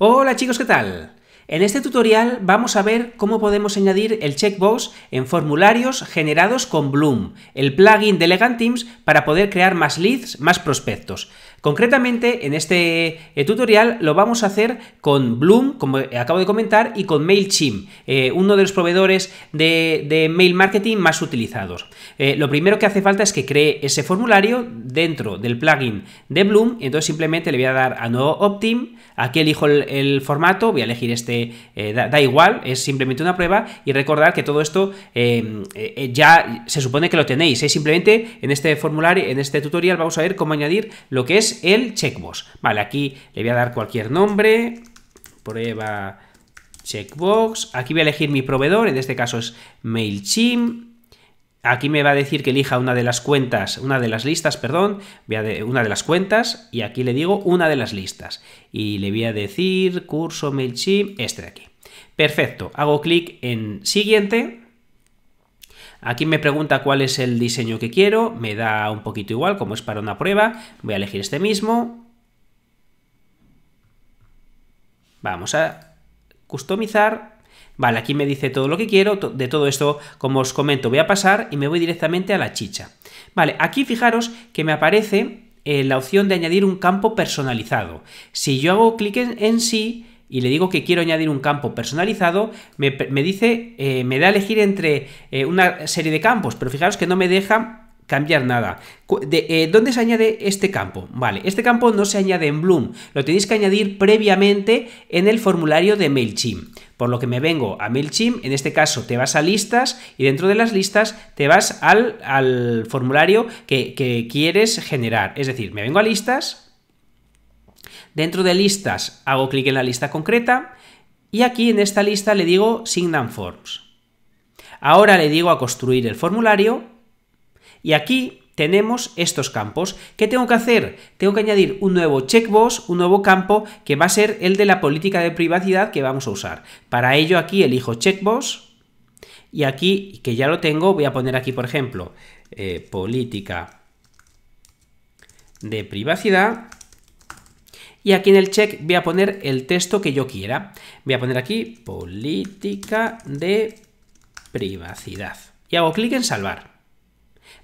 Hola chicos, ¿qué tal? En este tutorial vamos a ver cómo podemos añadir el checkbox en formularios generados con Bloom, el plugin de Elegant Teams para poder crear más leads, más prospectos. Concretamente, en este eh, tutorial lo vamos a hacer con Bloom, como acabo de comentar, y con MailChimp, eh, uno de los proveedores de, mail marketing más utilizados. Eh, lo primero que hace falta es que cree ese formulario dentro del plugin de Bloom, entonces simplemente le voy a dar a nuevo Optim, aquí elijo el, formato, voy a elegir este, da, igual, es simplemente una prueba, y recordar que todo esto em, ya se supone que lo tenéis, simplemente en este formulario, en este tutorial vamos a ver cómo añadir lo que es el checkbox. Vale, aquí le voy a dar cualquier nombre, prueba checkbox. Aquí voy a elegir mi proveedor, en este caso es MailChimp. Aquí me va a decir que elija una de las cuentas, una de las listas, perdón, una de las cuentas y aquí le digo una de las listas. Y le voy a decir curso MailChimp, este de aquí. Perfecto, hago clic en siguiente Aquí me pregunta cuál es el diseño que quiero, me da un poquito igual, como es para una prueba, voy a elegir este mismo. Vamos a customizar. Vale, aquí me dice todo lo que quiero, de todo esto, como os comento, voy a pasar y me voy directamente a la chicha. Vale, aquí fijaros que me aparece eh, la opción de añadir un campo personalizado. Si yo hago clic en sí, y le digo que quiero añadir un campo personalizado, me, dice, eh, me da a elegir entre eh, una serie de campos, pero fijaros que no me deja cambiar nada. De, eh, ¿Dónde se añade este campo? Vale, este campo no se añade en Bloom, lo tenéis que añadir previamente en el formulario de MailChimp. Por lo que me vengo a MailChimp, en este caso te vas a listas y dentro de las listas te vas al, formulario que, que quieres generar. Es decir, me vengo a listas, Dentro de listas hago clic en la lista concreta y aquí en esta lista le digo Signan Forms. Ahora le digo a construir el formulario y aquí tenemos estos campos. ¿Qué tengo que hacer? Tengo que añadir un nuevo checkbox, un nuevo campo que va a ser el de la política de privacidad que vamos a usar. Para ello aquí elijo checkbox y aquí, que ya lo tengo, voy a poner aquí, por ejemplo, eh, política de privacidad y aquí en el check voy a poner el texto que yo quiera. Voy a poner aquí política de privacidad. Y hago clic en salvar.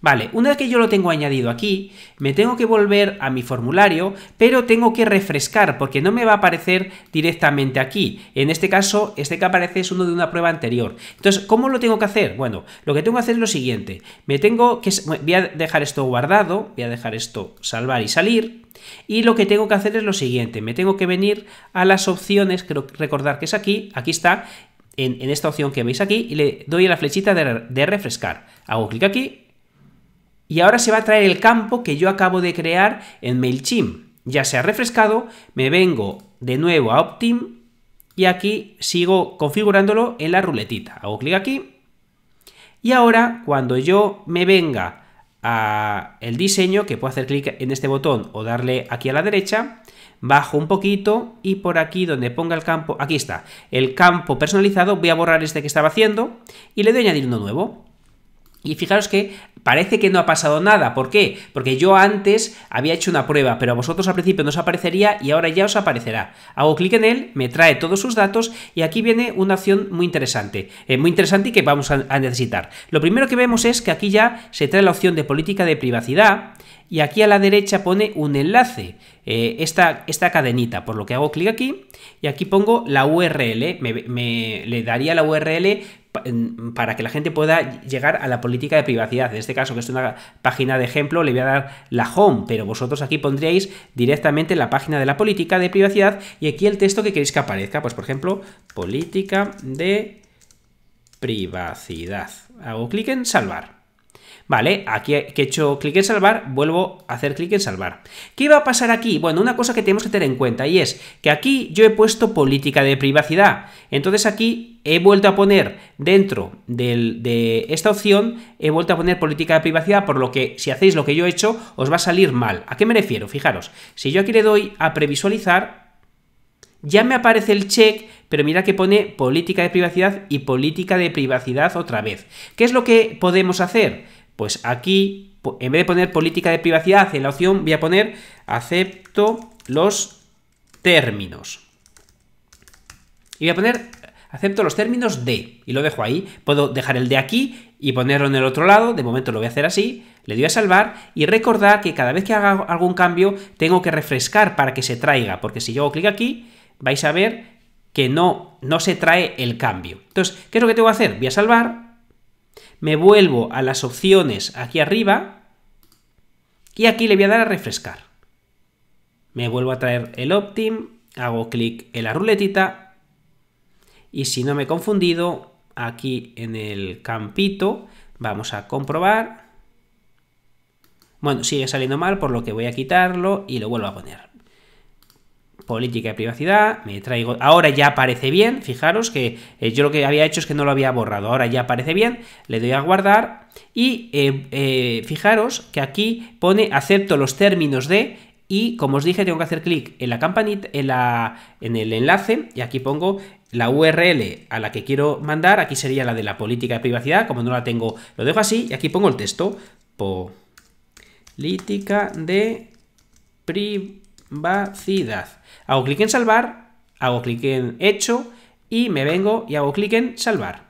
Vale, una vez que yo lo tengo añadido aquí, me tengo que volver a mi formulario, pero tengo que refrescar porque no me va a aparecer directamente aquí. En este caso, este que aparece es uno de una prueba anterior. Entonces, ¿cómo lo tengo que hacer? Bueno, lo que tengo que hacer es lo siguiente. Me tengo que... Voy a dejar esto guardado, voy a dejar esto salvar y salir. Y lo que tengo que hacer es lo siguiente, me tengo que venir a las opciones, creo recordar que es aquí, aquí está, en, esta opción que veis aquí, y le doy a la flechita de, de refrescar. Hago clic aquí y ahora se va a traer el campo que yo acabo de crear en MailChimp. Ya se ha refrescado, me vengo de nuevo a Optim y aquí sigo configurándolo en la ruletita. Hago clic aquí y ahora cuando yo me venga a el diseño, que puedo hacer clic en este botón o darle aquí a la derecha, bajo un poquito y por aquí donde ponga el campo, aquí está, el campo personalizado, voy a borrar este que estaba haciendo y le doy a añadir uno nuevo. Y fijaros que parece que no ha pasado nada. ¿Por qué? Porque yo antes había hecho una prueba, pero a vosotros al principio no os aparecería y ahora ya os aparecerá. Hago clic en él, me trae todos sus datos y aquí viene una opción muy interesante, eh, muy interesante y que vamos a, necesitar. Lo primero que vemos es que aquí ya se trae la opción de política de privacidad y aquí a la derecha pone un enlace, eh, esta, cadenita, por lo que hago clic aquí y aquí pongo la URL, me, le daría la URL para que la gente pueda llegar a la política de privacidad. En este caso, que es una página de ejemplo, le voy a dar la home, pero vosotros aquí pondríais directamente la página de la política de privacidad y aquí el texto que queréis que aparezca. Pues, por ejemplo, política de privacidad. Hago clic en salvar. Vale, aquí que he hecho clic en salvar, vuelvo a hacer clic en salvar. ¿Qué va a pasar aquí? Bueno, una cosa que tenemos que tener en cuenta y es que aquí yo he puesto política de privacidad. Entonces aquí he vuelto a poner dentro de esta opción, he vuelto a poner política de privacidad, por lo que si hacéis lo que yo he hecho, os va a salir mal. ¿A qué me refiero? Fijaros, si yo aquí le doy a previsualizar, ya me aparece el check, pero mira que pone política de privacidad y política de privacidad otra vez. ¿Qué es lo que podemos hacer? Pues aquí, en vez de poner política de privacidad en la opción, voy a poner acepto los términos. Y voy a poner acepto los términos de, y lo dejo ahí. Puedo dejar el de aquí y ponerlo en el otro lado, de momento lo voy a hacer así, le doy a salvar y recordar que cada vez que haga algún cambio tengo que refrescar para que se traiga, porque si yo hago clic aquí, vais a ver que no, no se trae el cambio. Entonces, ¿qué es lo que tengo que hacer? Voy a salvar, me vuelvo a las opciones aquí arriba y aquí le voy a dar a refrescar. Me vuelvo a traer el Optim, hago clic en la ruletita y si no me he confundido, aquí en el campito vamos a comprobar. Bueno, sigue saliendo mal, por lo que voy a quitarlo y lo vuelvo a poner política de privacidad, me traigo, ahora ya aparece bien, fijaros que eh, yo lo que había hecho es que no lo había borrado, ahora ya aparece bien, le doy a guardar y eh, eh, fijaros que aquí pone acepto los términos de y como os dije tengo que hacer clic en la campanita, en, la, en el enlace y aquí pongo la URL a la que quiero mandar, aquí sería la de la política de privacidad, como no la tengo lo dejo así y aquí pongo el texto, política de privacidad vacidad Hago clic en salvar, hago clic en hecho y me vengo y hago clic en salvar.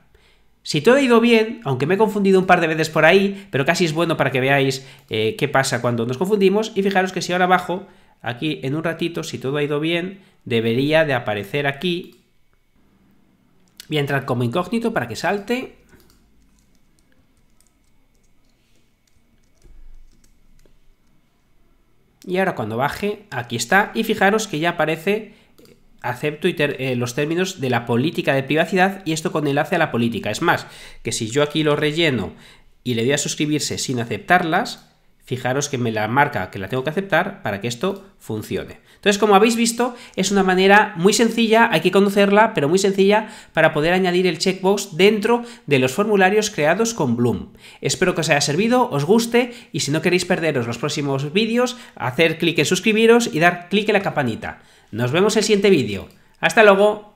Si todo ha ido bien, aunque me he confundido un par de veces por ahí, pero casi es bueno para que veáis eh, qué pasa cuando nos confundimos. Y fijaros que si ahora bajo, aquí en un ratito, si todo ha ido bien, debería de aparecer aquí. Voy a entrar como incógnito para que salte. Y ahora cuando baje, aquí está. Y fijaros que ya aparece acepto eh, los términos de la política de privacidad y esto con enlace a la política. Es más, que si yo aquí lo relleno y le doy a suscribirse sin aceptarlas, fijaros que me la marca que la tengo que aceptar para que esto funcione. Entonces, como habéis visto, es una manera muy sencilla, hay que conocerla, pero muy sencilla para poder añadir el checkbox dentro de los formularios creados con Bloom. Espero que os haya servido, os guste y si no queréis perderos los próximos vídeos, hacer clic en suscribiros y dar clic en la campanita. Nos vemos en el siguiente vídeo. ¡Hasta luego!